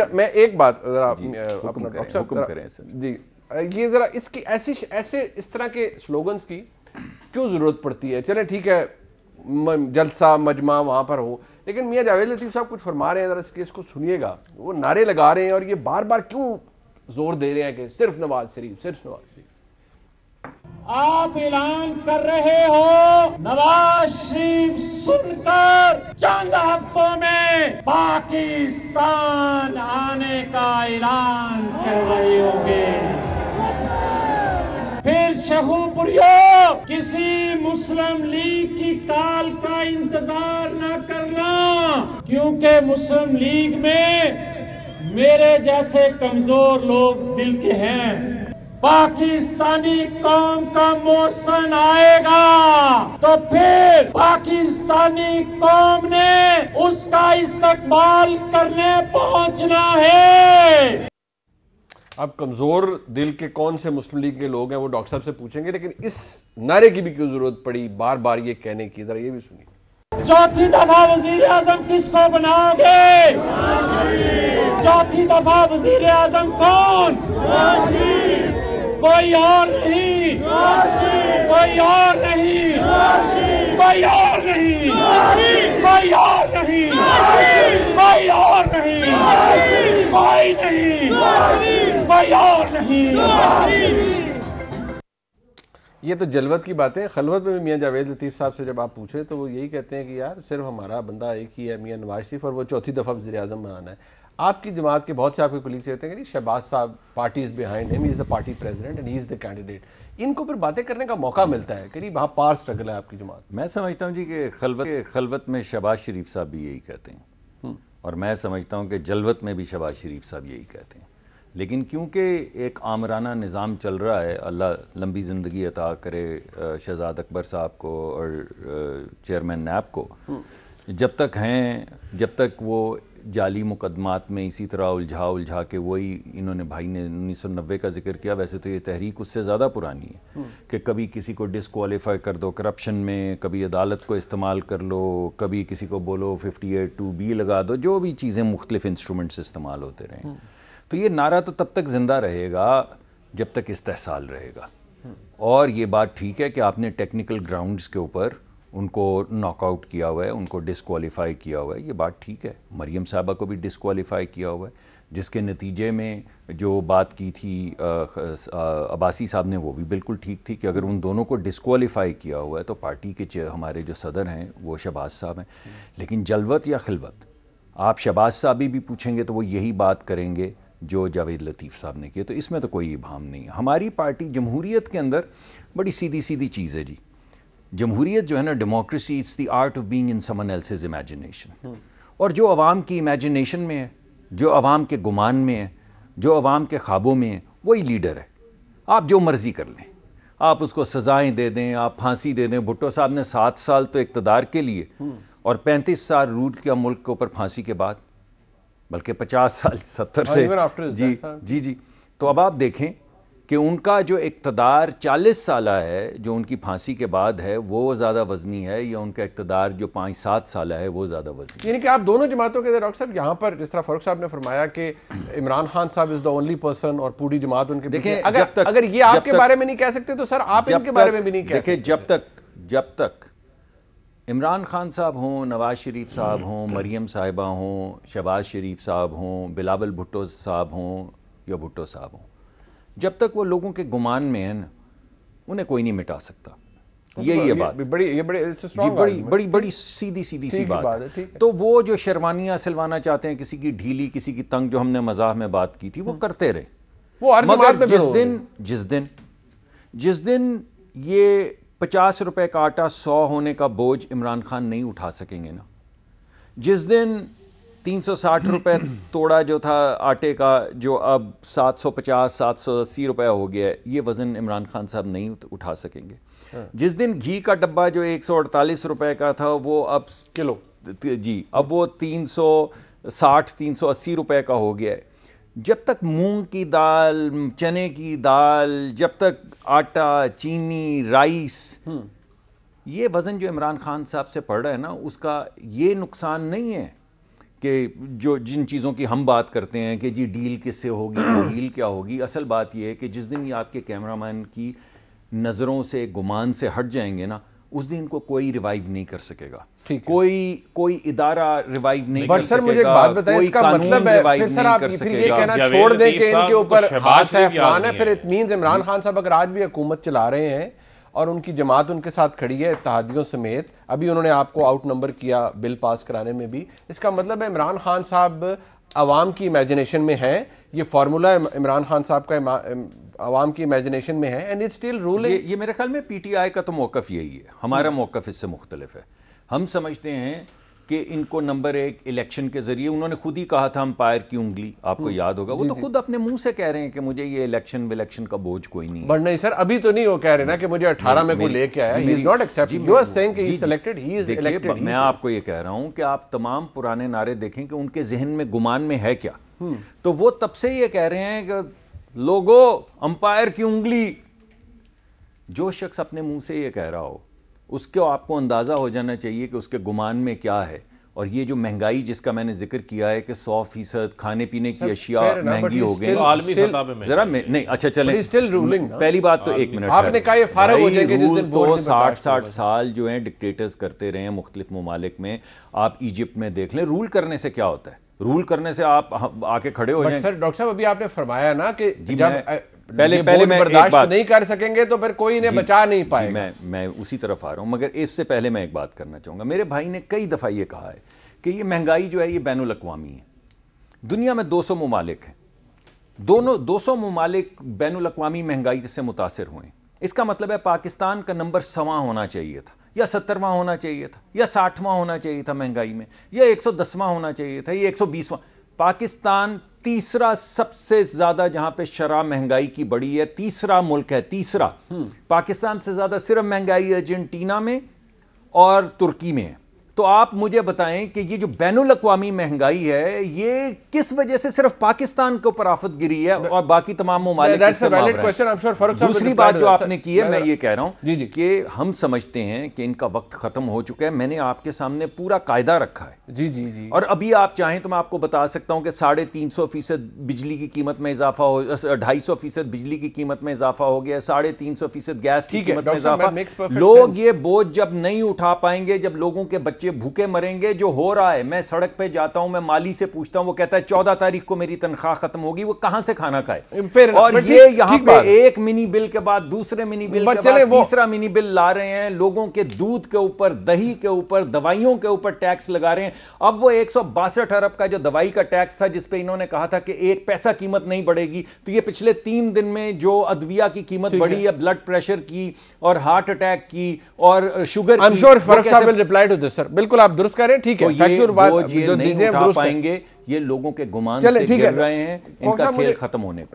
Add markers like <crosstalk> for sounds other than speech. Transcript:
अच्छा, मैं एक बात जरा करें, जी ये जरा इसकी ऐसी ऐसे इस तरह के स्लोगन्स की क्यों ज़रूरत पड़ती है चले ठीक है जलसा मजमा वहां पर हो लेकिन मियाँ जावेद लतीफ़ साहब कुछ फरमा रहे हैं ज़रा इस केस को सुनिएगा वो नारे लगा रहे हैं और ये बार बार क्यों जोर दे रहे हैं कि सिर्फ नवाज शरीफ सिर्फ नवाज शरीफ आप ऐलान कर रहे हो नवाज शरीफ सुनकर चंद हफ्तों में पाकिस्तान आने का ऐलान कर रहे होंगे फिर शहूपुरियो किसी मुस्लिम लीग की काल का इंतजार न करना क्योंकि मुस्लिम लीग में मेरे जैसे कमजोर लोग दिल के हैं पाकिस्तानी कौम का मोशन आएगा तो फिर पाकिस्तानी कौम ने उसका इस्तकबाल करने पहुंचना है अब कमज़ोर दिल के कौन से मुस्लिम लीग के लोग हैं वो डॉक्टर साहब से पूछेंगे लेकिन इस नारे की भी क्यों ज़रूरत पड़ी बार बार ये कहने की ज़रा ये भी सुनिए चौथी दफा वजीर आजम किसको बनाओगे चौथी दफा वजीर आजम कौन कोई और नहीं कोई और नहीं कोई और नहीं कोई और नहीं कोई और नहीं कोई नहीं कोई और नहीं ये तो जलवत की बात है खलवत में भी मियाँ जावेद लतीफ़ साहब से जब आप पूछे तो वो यही कहते हैं कि यार सिर्फ हमारा बंदा एक ही है मियाँ नवाज शरीफ और वो चौथी दफ़ा वजी अजम बनाना है आपकी जमात के बहुत से आपके कुलीग्स कहते हैं कि शहबाज साहब party is behind him is the party president and he is the candidate इनको फिर बातें करने का मौका मिलता है करीब वहाँ पार स्ट्रगल है आपकी जमात मैं समझता हूँ जी कि खलबत खलबत में शहबाज शरीफ साहब भी यही कहते हैं हम्म। और मैं समझता हूँ कि जलवत में भी शहबाज शरीफ साहब यही कहते हैं लेकिन क्योंकि एक आमराना निज़ाम चल रहा है अल्लाह लंबी ज़िंदगी अता करे शहजाद अकबर साहब को और चेयरमैन नैब को हम्म। जब तक हैं जब तक वो जाली मुकदमात में इसी तरह उलझा उलझा के वही इन्होंने भाई ने उन्नीस सौ नब्बे का जिक्र किया वैसे तो ये तहरीक उससे ज़्यादा पुरानी है हम्म। कि कभी किसी को डिसकॉलीफाई कर दो करप्शन में कभी अदालत को इस्तेमाल कर लो कभी किसी को बोलो फिफ्टी एट टू बी लगा दो जो भी चीज़ें मुख्तलिफ इंस्ट्रूमेंट्स इस्तेमाल होते रहें हम्म। तो ये नारा तो तब तक ज़िंदा रहेगा जब तक इस्तेसाल रहेगा हम्म। और ये बात ठीक है कि आपने टेक्निकल ग्राउंड्स के ऊपर उनको नॉकआउट किया हुआ है उनको डिसक्वालीफाई किया हुआ है ये बात ठीक है मरियम साहबा को भी डिसक्वालीफाई किया हुआ है जिसके नतीजे में जो बात की थी अबासी साहब ने वो भी बिल्कुल ठीक थी कि अगर उन दोनों को डिसक्वालीफाई किया हुआ है तो पार्टी के हमारे जो सदर हैं वो शबाज साहब हैं लेकिन जलवत या खिलवत आप शबाज साहब भी, भी पूछेंगे तो वो यही बात करेंगे जो जावेद लतीफ़ साहब ने किया तो इसमें तो कोई भाम नहीं हमारी पार्टी जमहूरीत के अंदर बड़ी सीधी सीधी चीज़ है जी जमहूरीत जो है ना democracy it's the art of being in someone else's imagination और जो आवाम की इमेजिनेशन में है जो आवाम के गुमान में है जो आवाम के ख्वाबों में है वही लीडर है आप जो मर्ज़ी कर लें आप उसको सजाएं दे दें आप फांसी दे दें भुट्टो साहब ने सात साल तो इकतदार के लिए hmm. और पैंतीस साल रूट किया मुल्क के ऊपर फांसी के बाद बल्कि पचास साल सत्तर हाँ, से जी हाँ। जी जी तो अब आप देखें कि उनका जो इकतदार 40 साल है जो उनकी फांसी के बाद है वो ज़्यादा वजनी है या उनका इकतदार जो पाँच सात साल है वो ज़्यादा वजनी यानी कि आप दोनों जमातों के डॉक्टर साहब यहाँ पर जिस तरह फारूक साहब ने फरमाया कि इमरान खान साहब इज़ द ओनली पर्सन और पूरी जमात उनके देखें अगर तक, अगर ये आपके बारे में नहीं कह सकते तो सर आप इनके बारे में भी नहीं कह सकते जब तक जब तक इमरान खान साहब हों नवाज शरीफ साहब हों मरीम साहिबा हों शहबाज शरीफ साहब हों बिलावल भुट्टो साहब हों या भुट्टो साहब हों जब तक वो लोगों के गुमान में है ना उन्हें कोई नहीं मिटा सकता तो ये, ये बात बड़ी ये बड़ी बड़ी बड़ी बड़ी बड़ी सीधी सीधी सी बात, बात है, है तो वो जो शेरवानियाँ सिलवाना चाहते हैं किसी की ढीली किसी की तंग जो हमने मजाक में बात की थी वो हम्म। करते रहे वो मगर जिस दिन जिस दिन जिस दिन ये पचास रुपए का आटा सौ होने का बोझ इमरान खान नहीं उठा सकेंगे ना जिस दिन तीन सौ साठ रुपये तोड़ा जो था आटे का जो अब सात सौ पचास सात सौ अस्सी रुपये हो गया है ये वज़न इमरान खान साहब नहीं उठा सकेंगे हाँ। जिस दिन घी का डब्बा जो एक सौ अड़तालीस रुपये का था वो अब किलो जी अब वो तीन सौ साठ तीन सौ अस्सी रुपये का हो गया है जब तक मूंग की दाल चने की दाल जब तक आटा चीनी राइस हम्म। ये वज़न जो इमरान खान साहब से पड़ रहा है ना उसका ये नुकसान नहीं है कि जो जिन चीज़ों की हम बात करते हैं कि जी डील किससे होगी <clears throat> डील क्या होगी असल बात यह है कि जिस दिन ये आपके कैमरामैन की नज़रों से गुमान से हट जाएंगे ना उस दिन को कोई रिवाइव नहीं कर सकेगा कोई कोई इदारा रिवाइव नहीं बट सर मुझे एक बात बताएं इसका मतलब है फिर सर आप फिर ये कहना छोड़ दें कि इनके ऊपर हाथ है फलान है फिर इट इमरान खान साहब अगर आज भी हुकूमत चला रहे हैं और उनकी जमात उनके साथ खड़ी है इतिहादियों समेत अभी उन्होंने आपको आउट नंबर किया बिल पास कराने में भी इसका मतलब है इमरान खान साहब आवाम की इमेजिनेशन में है ये फार्मूला इमरान खान साहब का आवाम की इमेजिनेशन में है एंड इज स्टिल रूल ये, ये मेरे ख्याल में पीटीआई का तो मौक़ यही है हमारा हम्म। मौक़ इससे मुख्तलिफ है हम समझते हैं कि इनको नंबर एक इलेक्शन के जरिए उन्होंने खुद ही कहा था अंपायर की उंगली आपको हम्म। याद होगा वो तो खुद अपने मुंह से कह रहे हैं कि मुझे ये इलेक्शन विलेक्शन का बोझ कोई नहीं बट नहीं सर अभी तो नहीं वो कह रहे ना कि मुझे 18 में कोई लेके आया he is not accepted you are saying कि ही ही इज इलेक्टेड मैं आपको ये कह रहा हूं कि आप तमाम पुराने नारे देखें कि उनके जहन में गुमान में है क्या हम्म। तो वो तब से ये कह रहे हैं कि लोगो अंपायर की उंगली जो शख्स अपने मुंह से ये कह रहा हो उसके आपको अंदाज़ा हो जाना चाहिए कि उसके गुमान में क्या है और ये जो महंगाई जिसका मैंने जिक्र किया है कि सौ फीसद खाने पीने की अशिया महंगी हो गई तो जरा नहीं अच्छा चले स्टिल रूलिंग पहली बात तो एक मिनट आपने कहा ये फारग हो जाएंगे जिस दिन तो साठ साठ साल जो है डिक्टेटर्स करते रहे हैं मुख्तलिफ ममालिक में आप इजिप्ट में देख लें रूल करने से क्या होता है रूल करने से आप आके खड़े हो जाएं सर डॉक्टर साहब अभी आपने फरमाया ना कि जब पहले पहले मैं बर्दाश्त तो बात, नहीं कर सकेंगे तो फिर कोई इन्हें बचा नहीं पाए मैं मैं उसी तरफ आ रहा हूं मगर इससे पहले मैं एक बात करना चाहूंगा मेरे भाई ने कई दफ़ा ये कहा है कि ये महंगाई जो है ये बैन अवी है दुनिया में दो सौ ममालिक हैं दोनों दो सौ ममालिक बैन अवी महंगाई से मुतासर हुए इसका मतलब है पाकिस्तान का नंबर सवा होना चाहिए था या सत्तरवा होना चाहिए था या साठवां होना चाहिए था महंगाई में या एक सौ दसवां होना चाहिए था या एक सौ बीसवां पाकिस्तान तीसरा सबसे ज्यादा जहां पे शराब महंगाई की बड़ी है तीसरा मुल्क है तीसरा हम्म। पाकिस्तान से ज्यादा सिर्फ महंगाई अर्जेंटीना में और तुर्की में है तो आप मुझे बताएं कि ये जो बैन अवी महंगाई है ये किस वजह से सिर्फ पाकिस्तान के ऊपर आफत गिरी है और बाकी तमाम ममालिक दूसरी बात जो आपने की है मैं ये कह रहा हूँ कि हम समझते हैं कि इनका वक्त खत्म हो चुका है मैंने आपके सामने पूरा कायदा रखा है जी जी जी और अभी आप चाहें तो मैं आपको बता सकता हूँ कि साढ़े तीन सौ फीसद बिजली की कीमत में इजाफा हो ढाई सौ फीसद बिजली की कीमत में इजाफा हो गया साढ़े तीन सौ फीसद गैस की कीमत में इजाफा लोग ये बोझ जब नहीं उठा पाएंगे जब लोगों के बच्चे बच्चे भूखे मरेंगे जो हो रहा है मैं सड़क पे जाता हूं मैं माली से पूछता हूं वो कहता है चौदह तारीख को मेरी तनख्वाह खत्म होगी वो कहां से खाना खाए फिर और ये यहां पे एक मिनी बिल के बाद दूसरे मिनी बिल के बाद तीसरा मिनी बिल ला रहे हैं लोगों के दूध के ऊपर दही के ऊपर दवाइयों के ऊपर टैक्स लगा रहे हैं अब वो एक अरब का जो दवाई का टैक्स था जिसपे इन्होंने कहा था कि एक पैसा कीमत नहीं बढ़ेगी तो ये पिछले तीन दिन में जो अदविया की कीमत बढ़ी है ब्लड प्रेशर की और हार्ट अटैक की और sugar I'm sure Farah sir will reply to this, sir. बिल्कुल आप दुरुस्त करें ठीक तो है फैक्चुअल बात जो दीजिए पाएंगे ये लोगों के गुमान से ठीक है रहे हैं इनका खेल खत्म होने को